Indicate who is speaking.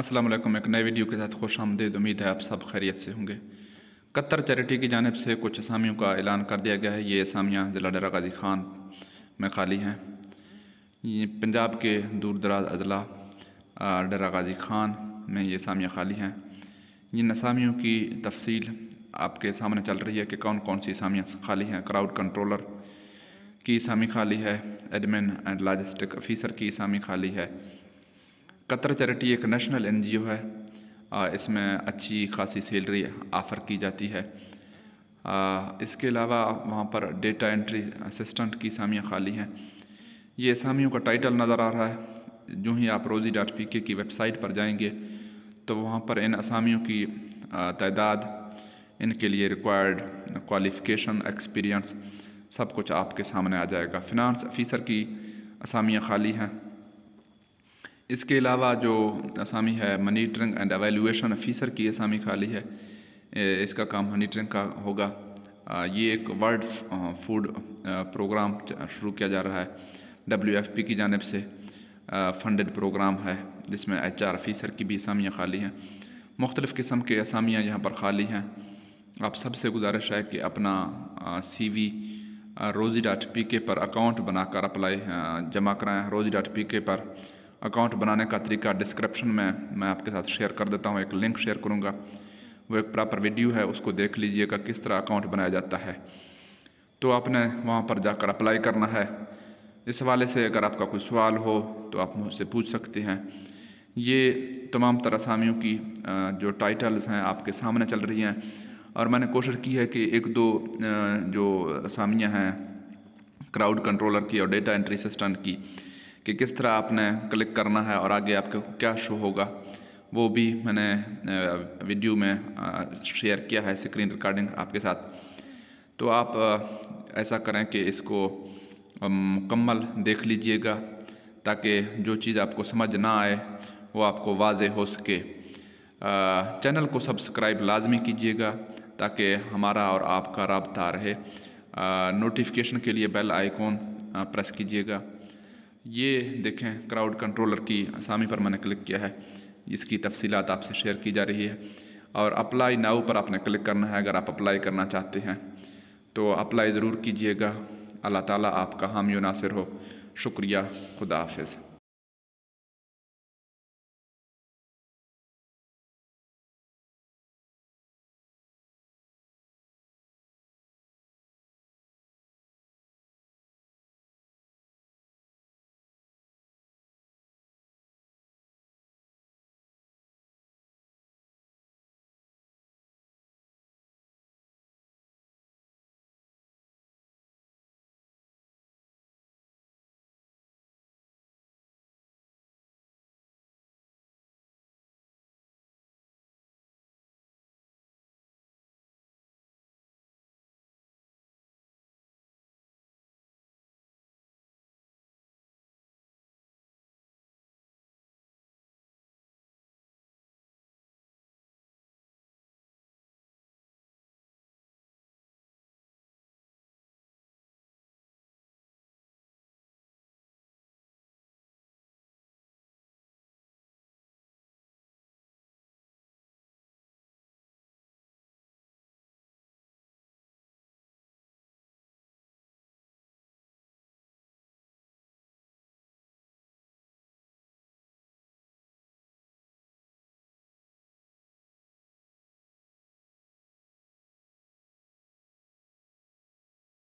Speaker 1: असलम एक नए वीडियो के साथ खुश आमदेद उम्मीद है आप सब खैरियत से होंगे कतर चैरिटी की जानब से कुछ असामियों का ऐलान कर दिया गया है ये असामियाँ ज़िला डरा गाजी खान में खाली हैं ये पंजाब के दूर दराज अजला डरा गाजी खान में ये असामियाँ खाली हैं इन असामियों की तफसील आपके सामने चल रही है कि कौन कौन सी असामियाँ खाली हैं क्राउड कंट्रोलर की इसामी खाली है एडमिन एंड लॉजिस्टिक ऑफिसर की इसामी खाली है कतर चैरिटी एक नेशनल एनजीओ है इसमें अच्छी खासी सैलरी ऑफ़र की जाती है इसके अलावा वहाँ पर डेटा एंट्री असिस्टेंट की सामियाँ खाली हैं ये असामियों का टाइटल नज़र आ रहा है जो ही आप रोज़ी डॉट पी के की वेबसाइट पर जाएंगे तो वहाँ पर इन असामियों की तादाद इनके लिए रिक्वायर्ड क्वालिफ़िकेशन एक्सपीरियंस सब कुछ आपके सामने आ जाएगा फिनांस अफीसर की असामियाँ खाली हैं इसके अलावा जो असामी है मनीटरिंग एंड एवेलुएशन ऑफिसर की असामी खाली है इसका काम मनीटरिंग का होगा ये एक वर्ल्ड फूड प्रोग्राम शुरू किया जा रहा है डब्ल्यू एफ पी की जानब से फंडेड प्रोग्राम है जिसमें एच आर ऑफिसर की भी असामियाँ खाली हैं मुख्तलिफ़ किस्म के असामियाँ यहाँ पर खाली हैं आप सबसे गुजारिश है कि अपना C V Rozee dot P K पर अकाउंट बनाकर अप्लाई जमा कराएँ रोज़ी डॉट पी के पर अकाउंट बनाने का तरीका डिस्क्रिप्शन में मैं आपके साथ शेयर कर देता हूँ एक लिंक शेयर करूँगा वो एक प्रॉपर वीडियो है उसको देख लीजिएगा किस तरह अकाउंट बनाया जाता है तो आपने वहाँ पर जाकर अप्लाई करना है इस हवाले से अगर आपका कोई सवाल हो तो आप मुझसे पूछ सकते हैं ये तमाम तरह असामियों की जो टाइटल्स हैं आपके सामने चल रही हैं और मैंने कोशिश की है कि एक दो जो असामियाँ हैं क्राउड कंट्रोलर की और डेटा एंट्री असिस्टेंट की कि किस तरह आपने क्लिक करना है और आगे आपके क्या शो होगा वो भी मैंने वीडियो में शेयर किया है स्क्रीन रिकॉर्डिंग आपके साथ तो आप ऐसा करें कि इसको मुकम्मल देख लीजिएगा ताकि जो चीज़ आपको समझ ना आए वो आपको वाज हो सके चैनल को सब्सक्राइब लाजमी कीजिएगा ताकि हमारा और आपका रबता रहे नोटिफिकेशन के लिए बेल आइकॉन प्रेस कीजिएगा ये देखें क्राउड कंट्रोलर की आसामी पर मैंने क्लिक किया है इसकी तफसीत आपसे शेयर की जा रही है और अप्लाई नाउ पर आपने क्लिक करना है अगर आप अप्लाई करना चाहते हैं तो अप्लाई ज़रूर कीजिएगा अल्लाह ताला आपका हामी नासिर हो शुक्रिया खुदा हाफिज़